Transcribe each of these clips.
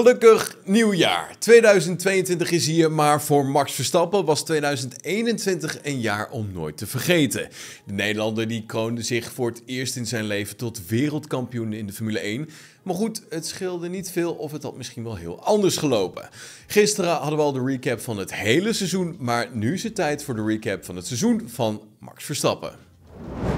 Gelukkig nieuwjaar. 2022 is hier, maar voor Max Verstappen was 2021 een jaar om nooit te vergeten. De Nederlander die kroonde zich voor het eerst in zijn leven tot wereldkampioen in de Formule 1. Maar goed, het scheelde niet veel of het had misschien wel heel anders gelopen. Gisteren hadden we al de recap van het hele seizoen, maar nu is het tijd voor de recap van het seizoen van Max Verstappen.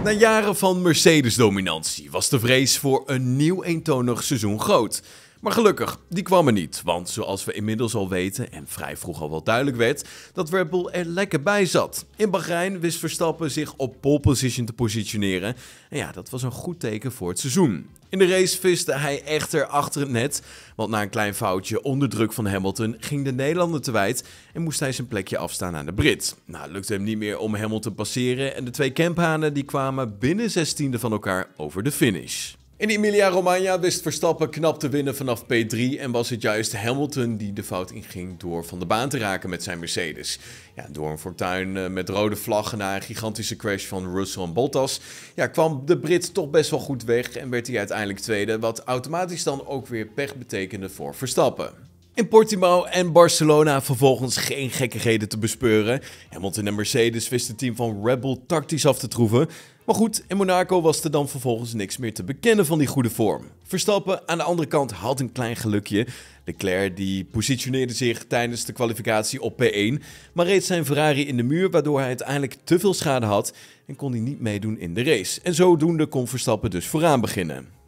Na jaren van Mercedes-dominantie was de vrees voor een nieuw eentonig seizoen groot. Maar gelukkig, die kwam er niet, want zoals we inmiddels al weten en vrij vroeg al wel duidelijk werd, dat Red Bull er lekker bij zat. In Bahrein wist Verstappen zich op pole position te positioneren en ja, dat was een goed teken voor het seizoen. In de race viste hij echter achter het net, want na een klein foutje onder druk van Hamilton ging de Nederlander te wijd en moest hij zijn plekje afstaan aan de Brit. Nou, lukte hem niet meer om Hamilton te passeren en de twee camphanen die kwamen binnen 16e van elkaar over de finish. In Emilia-Romagna wist Verstappen knap te winnen vanaf P3 en was het juist Hamilton die de fout inging door van de baan te raken met zijn Mercedes. Ja, door een fortuin eh, met rode vlaggen na een gigantische crash van Russell en Bottas ja, kwam de Brit toch best wel goed weg en werd hij uiteindelijk tweede, wat automatisch dan ook weer pech betekende voor Verstappen. In Portimao en Barcelona vervolgens geen gekkigheden te bespeuren. Hamilton en Mercedes wisten het team van Red Bull tactisch af te troeven. Maar goed, in Monaco was er dan vervolgens niks meer te bekennen van die goede vorm. Verstappen aan de andere kant had een klein gelukje. Leclerc die positioneerde zich tijdens de kwalificatie op P1, maar reed zijn Ferrari in de muur waardoor hij uiteindelijk te veel schade had en kon hij niet meedoen in de race. En zodoende kon Verstappen dus vooraan beginnen.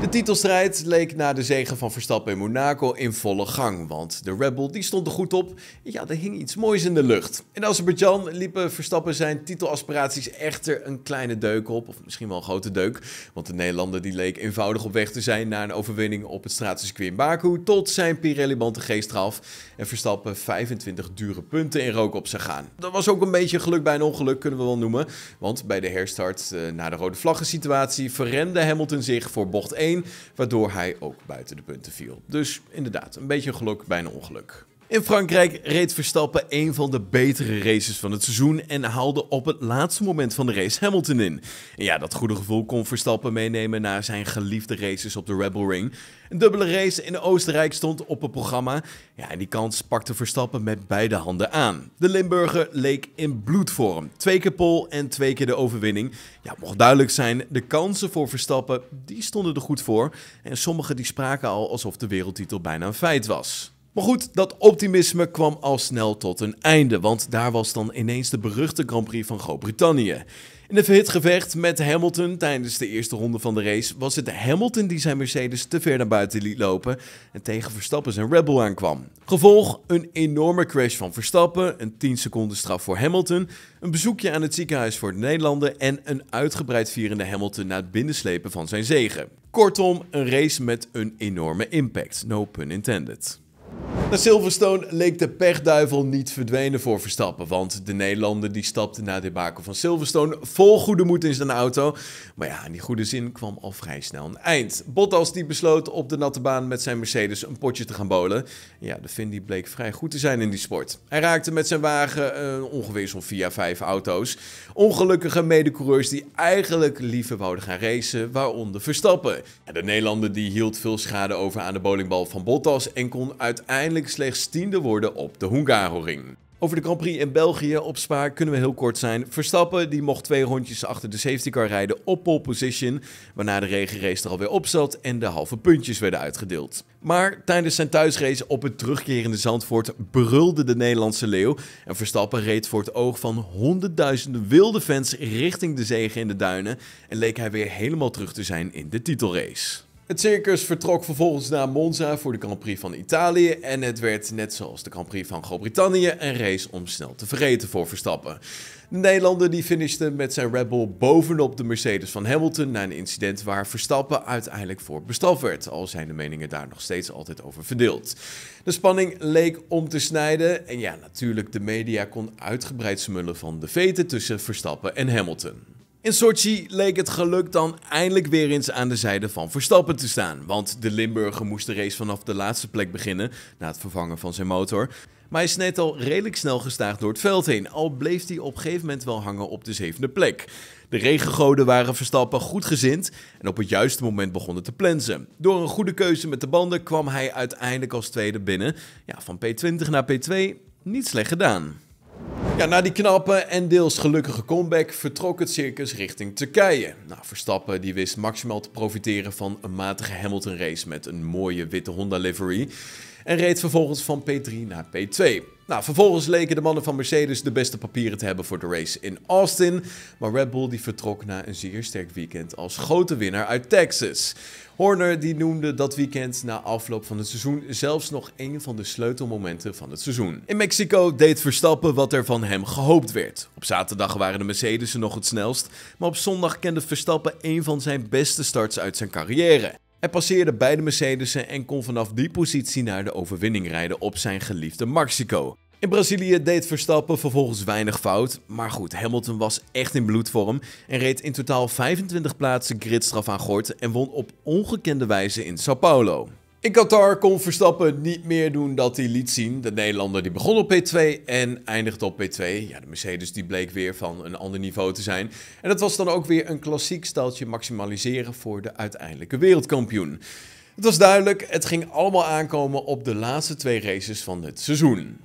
De titelstrijd leek na de zegen van Verstappen in Monaco in volle gang, want de Red Bull die stond er goed op. Ja, er hing iets moois in de lucht. In Azerbeidzjan liepen Verstappen zijn titelaspiraties echter een kleine deuk op, of misschien wel een grote deuk, want de Nederlander die leek eenvoudig op weg te zijn naar een overwinning op het straatcircuit in Baku, tot zijn Pirelli-band de geest en Verstappen 25 dure punten in rook op zijn gaan. Dat was ook een beetje geluk bij een ongeluk, kunnen we wel noemen, want bij de herstart eh, na de rode vlaggen situatie verrende Hamilton zich voor bocht 1 waardoor hij ook buiten de punten viel. Dus inderdaad, een beetje geluk bijna ongeluk. In Frankrijk reed Verstappen een van de betere races van het seizoen en haalde op het laatste moment van de race Hamilton in. En ja, dat goede gevoel kon Verstappen meenemen naar zijn geliefde races op de Rebel Ring. Een dubbele race in Oostenrijk stond op het programma. Ja, en die kans pakte Verstappen met beide handen aan. De Limburger leek in bloedvorm. Twee keer pol en twee keer de overwinning. Ja, mocht duidelijk zijn, de kansen voor Verstappen, die stonden er goed voor. En sommigen die spraken al alsof de wereldtitel bijna een feit was. Maar goed, dat optimisme kwam al snel tot een einde, want daar was dan ineens de beruchte Grand Prix van Groot-Brittannië. In het gevecht met Hamilton tijdens de eerste ronde van de race was het Hamilton die zijn Mercedes te ver naar buiten liet lopen en tegen Verstappen zijn Rebel aankwam. Gevolg een enorme crash van Verstappen, een 10 seconden straf voor Hamilton, een bezoekje aan het ziekenhuis voor de Nederlanden en een uitgebreid vierende Hamilton na het binnenslepen van zijn zegen. Kortom, een race met een enorme impact, no pun intended. Na Silverstone leek de pechduivel niet verdwenen voor Verstappen. Want de Nederlander die stapte na de baken van Silverstone vol goede moed in zijn auto. Maar ja, die goede zin kwam al vrij snel een eind. Bottas die besloot op de natte baan met zijn Mercedes een potje te gaan bolen. Ja, de Vindy die bleek vrij goed te zijn in die sport. Hij raakte met zijn wagen uh, ongeveer zo'n 4 5 auto's. Ongelukkige medecoureurs die eigenlijk liever wouden gaan racen, waaronder Verstappen. de Nederlander die hield veel schade over aan de bowlingbal van Bottas en kon uiteindelijk uiteindelijk slechts tiende worden op de Hungaroring. Over de Grand Prix in België op Spa kunnen we heel kort zijn. Verstappen die mocht twee rondjes achter de safety car rijden op pole position, waarna de regenrace er alweer op zat en de halve puntjes werden uitgedeeld. Maar tijdens zijn thuisrace op het terugkerende Zandvoort brulde de Nederlandse leeuw en Verstappen reed voor het oog van honderdduizenden wilde fans richting de zegen in de duinen en leek hij weer helemaal terug te zijn in de titelrace. Het circus vertrok vervolgens naar Monza voor de Grand Prix van Italië en het werd, net zoals de Grand Prix van Groot-Brittannië, een race om snel te vergeten voor Verstappen. De Nederlander die finishte met zijn Red Bull bovenop de Mercedes van Hamilton na een incident waar Verstappen uiteindelijk voor bestraft werd, al zijn de meningen daar nog steeds altijd over verdeeld. De spanning leek om te snijden en ja, natuurlijk, de media kon uitgebreid smullen van de veten tussen Verstappen en Hamilton. In Sochi leek het geluk dan eindelijk weer eens aan de zijde van Verstappen te staan. Want de Limburger moest de race vanaf de laatste plek beginnen, na het vervangen van zijn motor. Maar hij sneed al redelijk snel gestaag door het veld heen, al bleef hij op een gegeven moment wel hangen op de zevende plek. De regengoden waren Verstappen goed gezind en op het juiste moment begonnen te plensen. Door een goede keuze met de banden kwam hij uiteindelijk als tweede binnen. Ja, van P20 naar P2, niet slecht gedaan na die knappe en deels gelukkige comeback vertrok het circus richting Turkije. Nou, Verstappen die wist maximaal te profiteren van een matige Hamilton race met een mooie witte Honda livery en reed vervolgens van P3 naar P2. Nou, vervolgens leken de mannen van Mercedes de beste papieren te hebben voor de race in Austin. Maar Red Bull die vertrok na een zeer sterk weekend als grote winnaar uit Texas. Horner die noemde dat weekend na afloop van het seizoen zelfs nog een van de sleutelmomenten van het seizoen. In Mexico deed Verstappen wat er van hem gehoopt werd. Op zaterdag waren de Mercedes'en nog het snelst, maar op zondag kende Verstappen een van zijn beste starts uit zijn carrière. Hij passeerde beide Mercedes'en en kon vanaf die positie naar de overwinning rijden op zijn geliefde Mexico. In Brazilië deed Verstappen vervolgens weinig fout, maar goed, Hamilton was echt in bloedvorm en reed in totaal 25 plaatsen gridstraf aan Gort en won op ongekende wijze in Sao Paulo. In Qatar kon Verstappen niet meer doen dat hij liet zien. De Nederlander die begon op P2 en eindigde op P2. Ja, de Mercedes die bleek weer van een ander niveau te zijn. En dat was dan ook weer een klassiek steltje maximaliseren voor de uiteindelijke wereldkampioen. Het was duidelijk, het ging allemaal aankomen op de laatste twee races van het seizoen.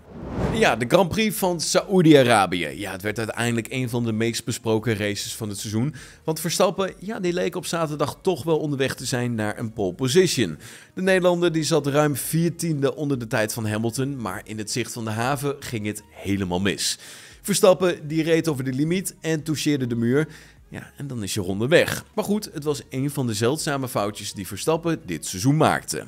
Ja, de Grand Prix van Saoedi-Arabië. Ja, het werd uiteindelijk een van de meest besproken races van het seizoen. Want Verstappen, ja, die leek op zaterdag toch wel onderweg te zijn naar een pole position. De Nederlander die zat ruim 14e onder de tijd van Hamilton, maar in het zicht van de haven ging het helemaal mis. Verstappen die reed over de limiet en toucheerde de muur. Ja, en dan is je ronde weg. Maar goed, het was een van de zeldzame foutjes die Verstappen dit seizoen maakte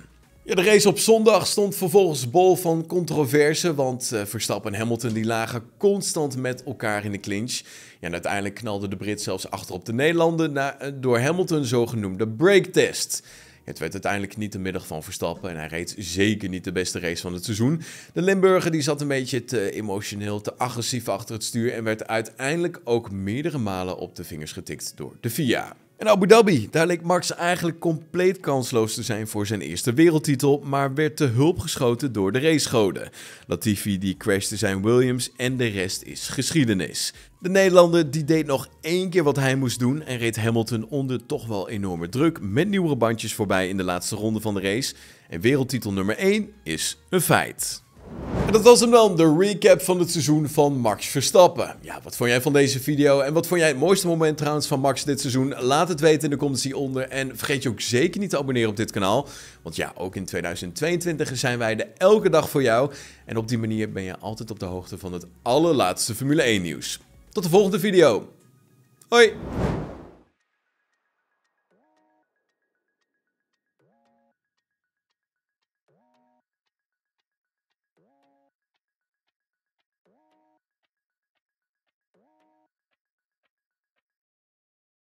de race op zondag stond vervolgens bol van controverse, want eh, Verstappen en Hamilton die lagen constant met elkaar in de clinch. Ja, en uiteindelijk knalde de Brit zelfs achter op de Nederlander na een eh, door Hamilton zogenoemde breaktest. Het werd uiteindelijk niet de middag van Verstappen en hij reed zeker niet de beste race van het seizoen. De Limburger die zat een beetje te emotioneel, te agressief achter het stuur en werd uiteindelijk ook meerdere malen op de vingers getikt door de FIA. En Abu Dhabi, daar leek Max eigenlijk compleet kansloos te zijn voor zijn eerste wereldtitel, maar werd te hulp geschoten door de racegoden. Latifi die crashte zijn Williams en de rest is geschiedenis. De Nederlander die deed nog één keer wat hij moest doen en reed Hamilton onder toch wel enorme druk met nieuwere bandjes voorbij in de laatste ronde van de race. En wereldtitel nummer 1 is een feit. En dat was hem dan, de recap van het seizoen van Max Verstappen. Ja, wat vond jij van deze video? En wat vond jij het mooiste moment trouwens van Max dit seizoen? Laat het weten in de comments hieronder. En vergeet je ook zeker niet te abonneren op dit kanaal. Want ja, ook in 2022 zijn wij er elke dag voor jou. En op die manier ben je altijd op de hoogte van het allerlaatste Formule 1 nieuws. Tot de volgende video. Hoi!